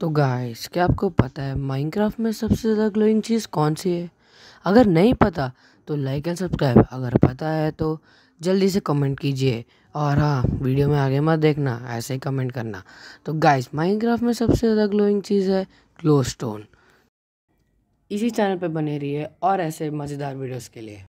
तो गाइस क्या आपको पता है माइनक्राफ्ट में सबसे ज़्यादा ग्लोइंग चीज़ कौन सी है अगर नहीं पता तो लाइक एंड सब्सक्राइब अगर पता है तो जल्दी से कमेंट कीजिए और हाँ वीडियो में आगे मत देखना ऐसे ही कमेंट करना तो गाइस माइनक्राफ्ट में सबसे ज़्यादा ग्लोइंग चीज़ है ग्लो स्टोन इसी चैनल पर बने रही और ऐसे मज़ेदार वीडियोज़ के लिए